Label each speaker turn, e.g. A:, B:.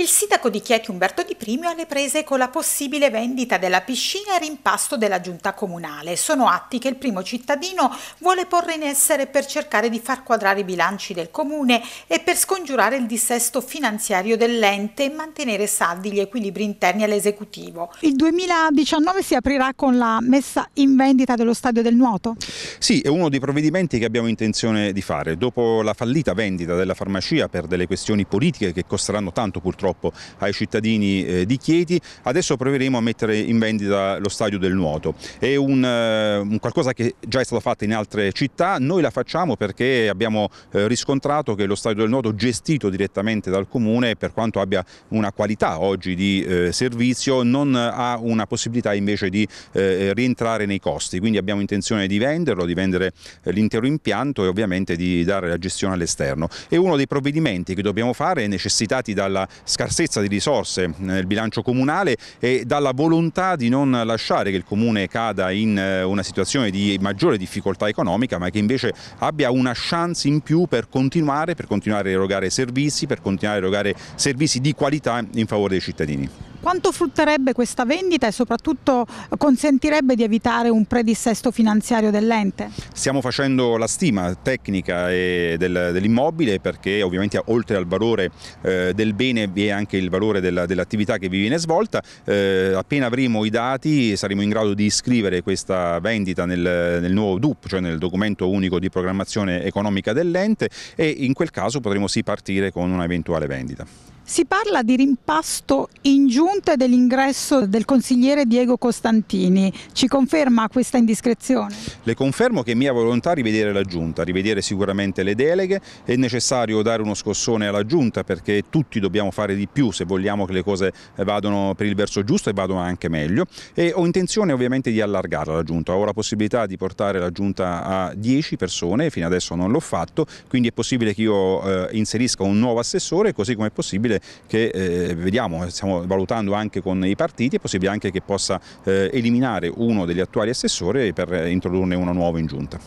A: Il sindaco di Chieti Umberto Di Primio ha le prese con la possibile vendita della piscina e rimpasto della giunta comunale. Sono atti che il primo cittadino vuole porre in essere per cercare di far quadrare i bilanci del comune e per scongiurare il dissesto finanziario dell'ente e mantenere saldi gli equilibri interni all'esecutivo. Il 2019 si aprirà con la messa in vendita dello stadio del nuoto?
B: Sì, è uno dei provvedimenti che abbiamo intenzione di fare. Dopo la fallita vendita della farmacia per delle questioni politiche che costeranno tanto purtroppo purtroppo ai cittadini eh, di Chieti, adesso proveremo a mettere in vendita lo stadio del nuoto. È un, eh, un qualcosa che già è stato fatto in altre città, noi la facciamo perché abbiamo eh, riscontrato che lo stadio del nuoto gestito direttamente dal comune per quanto abbia una qualità oggi di eh, servizio non ha una possibilità invece di rientrare nei costi, quindi abbiamo intenzione di venderlo, di vendere l'intero impianto e ovviamente di dare la gestione all'esterno. È uno dei provvedimenti che dobbiamo fare necessitati dalla scala scarsezza di risorse nel bilancio comunale e dalla volontà di non lasciare che il comune cada in eh, una situazione di maggiore difficoltà economica ma che invece abbia una chance in più per continuare, per continuare a erogare servizi, per continuare a erogare servizi di qualità in favore dei cittadini.
A: Quanto frutterebbe questa vendita e soprattutto eh, consentirebbe di evitare un predissesto finanziario dell'ente?
B: Stiamo facendo la stima tecnica del, dell'immobile perché ovviamente oltre al valore eh, del bene vi è anche il valore dell'attività dell che vi viene svolta. Eh, appena avremo i dati saremo in grado di iscrivere questa vendita nel, nel nuovo DUP, cioè nel documento unico di programmazione economica dell'ente e in quel caso potremo sì partire con un'eventuale vendita.
A: Si parla di rimpasto in giunta e dell'ingresso del consigliere Diego Costantini. Ci conferma questa indiscrezione?
B: Le confermo che è mia volontà rivedere la giunta, rivedere sicuramente le deleghe. È necessario dare uno scossone alla giunta perché tutti dobbiamo fare di più se vogliamo che le cose vadano per il verso giusto e vadano anche meglio. E ho intenzione ovviamente di allargare la giunta. Ho la possibilità di portare la giunta a 10 persone, fino adesso non l'ho fatto, quindi è possibile che io eh, inserisca un nuovo assessore così come è possibile che eh, vediamo, stiamo valutando anche con i partiti, è possibile anche che possa eh, eliminare uno degli attuali assessori per eh, introdurne uno nuovo in giunta.